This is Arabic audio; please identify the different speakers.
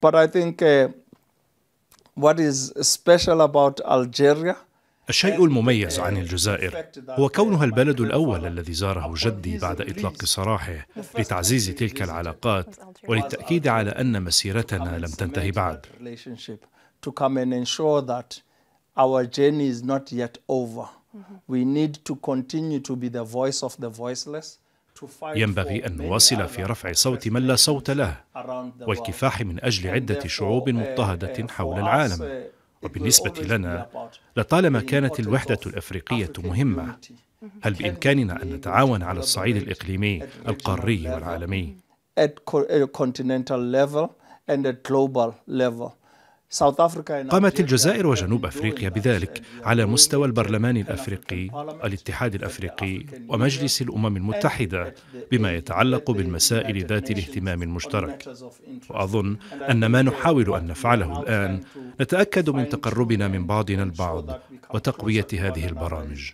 Speaker 1: But I think uh, what is special about Algeria
Speaker 2: الشيء المميز عن الجزائر هو كونها البلد الاول الذي زاره جدي بعد اطلاق سراحه لتعزيز تلك العلاقات وللتاكيد على ان مسيرتنا لم تنتهي بعد
Speaker 1: ينبغي ان نواصل في
Speaker 2: رفع صوت من لا صوت له والكفاح من اجل عده شعوب مضطهده حول العالم وبالنسبه لنا لطالما كانت الوحده الافريقيه مهمه هل بامكاننا ان نتعاون على الصعيد الاقليمي القاري والعالمي
Speaker 1: قامت الجزائر وجنوب
Speaker 2: افريقيا بذلك على مستوى البرلمان الافريقي الاتحاد الافريقي ومجلس الامم المتحده بما يتعلق بالمسائل ذات الاهتمام المشترك
Speaker 3: واظن ان
Speaker 2: ما نحاول ان نفعله الان نتاكد من تقربنا من بعضنا البعض وتقويه هذه البرامج